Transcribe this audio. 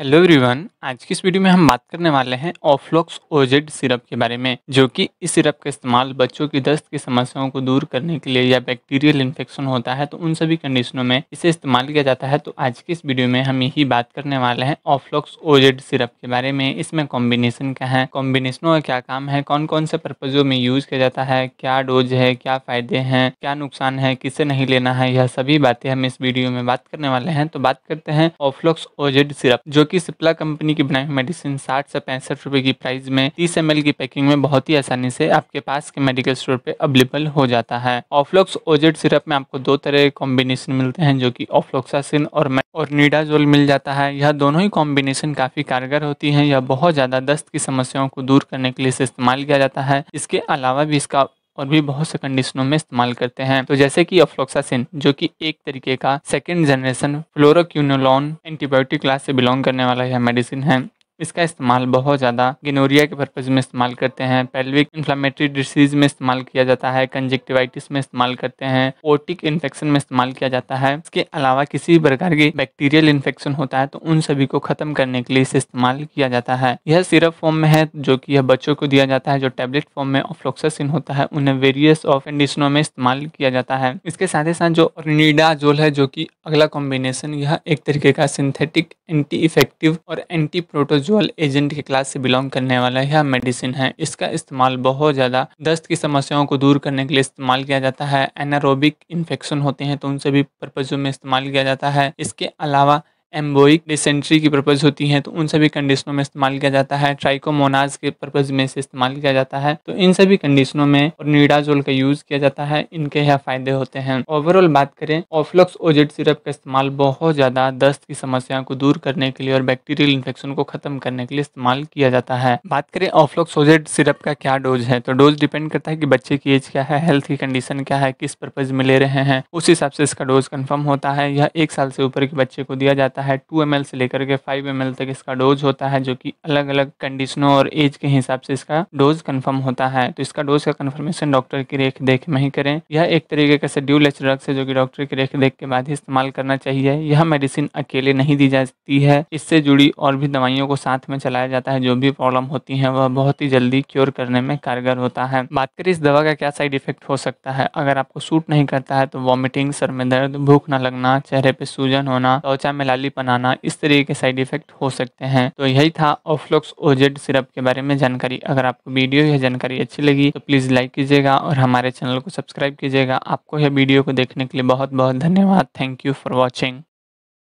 hello everyone आज की इस वीडियो में हम बात करने वाले हैं ऑफ्लॉक्स ओजेड सिरप के बारे में जो कि इस सिरप का इस्तेमाल बच्चों की दस्त की समस्याओं को दूर करने के लिए या बैक्टीरियल इन्फेक्शन होता है तो उन सभी कंडीशनों में इसे इस्तेमाल किया जाता है तो आज की इस वीडियो में हम यही बात करने वाले हैं ऑफ्लॉक्स ओजेड सिरप के बारे में इसमें कॉम्बिनेशन क्या है कॉम्बिनेशनों का क्या काम है कौन कौन से पर्पजों में यूज किया जाता है क्या डोज है क्या फायदे हैं क्या नुकसान है किसे नहीं लेना है यह सभी बातें हम इस वीडियो में बात करने वाले हैं तो बात करते हैं ऑफ्लॉक्स ओजेड सिरप जो कि सिप्ला कंपनी की बनाई हुई मेडिसिन साठ से पैंसठ रुपए की प्राइस में तीस एम की पैकिंग में बहुत ही आसानी से आपके पास के मेडिकल स्टोर पे अवेलेबल हो जाता है ऑफ्लॉक्स ओजेड सिरप में आपको दो तरह के कॉम्बिनेशन मिलते हैं जो कि ऑफ्लोक्सासिन और और नीडाजोल मिल जाता है यह दोनों ही कॉम्बिनेशन काफ़ी कारगर होती है यह बहुत ज़्यादा दस्त की समस्याओं को दूर करने के लिए इस्तेमाल किया जाता है इसके अलावा भी इसका और भी बहुत से कंडीशनों में इस्तेमाल करते हैं तो जैसे कि अफ्लोक्सासिन जो कि एक तरीके का second generation fluoroquinolone antibiotic class से बिलोंग करने वाला यह मेडिसिन है इसका इस्तेमाल बहुत ज़्यादा गिनोरिया के पर्पज़ में इस्तेमाल करते हैं पेल्विक इन्फ्लामेटरी डिसीज़ में इस्तेमाल किया जाता है कंजेक्टिवाइटिस में इस्तेमाल करते हैं ओटिक इन्फेक्शन में इस्तेमाल किया जाता है इसके अलावा किसी भी प्रकार के बैक्टीरियल इन्फेक्शन होता है तो उन सभी को ख़त्म करने के लिए इसे इस्तेमाल किया जाता है यह सिरप फॉर्म में है जो की यह बच्चों को दिया जाता है जो टेबलेट फॉर्म में ऑफ्लोक्सासिन होता है उन्हें वेरियस ऑफ कंडीशनों में इस्तेमाल किया जाता है इसके साथ ही साथ जो निडाजोल है जो की अगला कॉम्बिनेशन यह एक तरीके का सिंथेटिक एंटी इफेक्टिव और एंटी प्रोटोज कैजुअल एजेंट के क्लास से बिलोंग करने वाला यह मेडिसिन है इसका इस्तेमाल बहुत ज़्यादा दस्त की समस्याओं को दूर करने के लिए इस्तेमाल किया जाता है एनारोबिक इन्फेक्शन होते हैं तो उनसे भी पर्पज़ों में इस्तेमाल किया जाता है इसके अलावा एम्बोइक डिसेंट्री की पर्पज़ होती हैं तो उन सभी कंडीशनों में इस्तेमाल किया जाता है ट्राइकोमोनाज के पर्पज़ में इसे इस्तेमाल किया जाता है तो इन सभी कंडीशनों में नीडाजोल का यूज़ किया जाता है इनके यह फ़ायदे होते हैं ओवरऑल बात करें ओफ्लॉक्स ओजेट सिरप का इस्तेमाल बहुत ज़्यादा दस्त की समस्या को दूर करने के लिए और बैक्टीरियल इन्फेक्शन को ख़त्म करने के लिए इस्तेमाल किया जाता है बात करें ओफ्लॉक्स ओजेट सिरप का क्या डोज है तो डोज डिपेंड करता है कि बच्चे की एज क्या है हेल्थ की कंडीशन क्या है किस पर्पज़ में ले रहे हैं उस हिसाब से इसका डोज कन्फर्म होता है यह एक साल से ऊपर के बच्चे को दिया जाता है होता है टू एम से लेकर के फाइव एम तक इसका डोज होता है जो कि अलग अलग कंडीशनों और एज के हिसाब से इसका डोज कन्फर्म होता है तो इसका डोज का कंफर्मेशन डॉक्टर की रेख देख में ही करें यह एक तरीके का एच ड्रग्स है जो कि डॉक्टर की रेख देख के बाद ही इस्तेमाल करना चाहिए यह मेडिसिन अकेले नहीं दी जाती है इससे जुड़ी और भी दवाइयों को साथ में चलाया जाता है जो भी प्रॉब्लम होती है वह बहुत ही जल्दी क्योर करने में कारगर होता है बात करें इस दवा का क्या साइड इफेक्ट हो सकता है अगर आपको सूट नहीं करता है तो वॉमिटिंग सर में दर्द भूख न लगना चेहरे पे सूजन होना त्वचा में लाली कमजोरी बनाना इस तरीके के साइड इफेक्ट हो सकते हैं तो यही था ऑफ्लोक्स ओजेड सिरप के बारे में जानकारी अगर आपको वीडियो यह जानकारी अच्छी लगी तो प्लीज़ लाइक कीजिएगा और हमारे चैनल को सब्सक्राइब कीजिएगा आपको यह वीडियो को देखने के लिए बहुत बहुत धन्यवाद थैंक यू फॉर वॉचिंग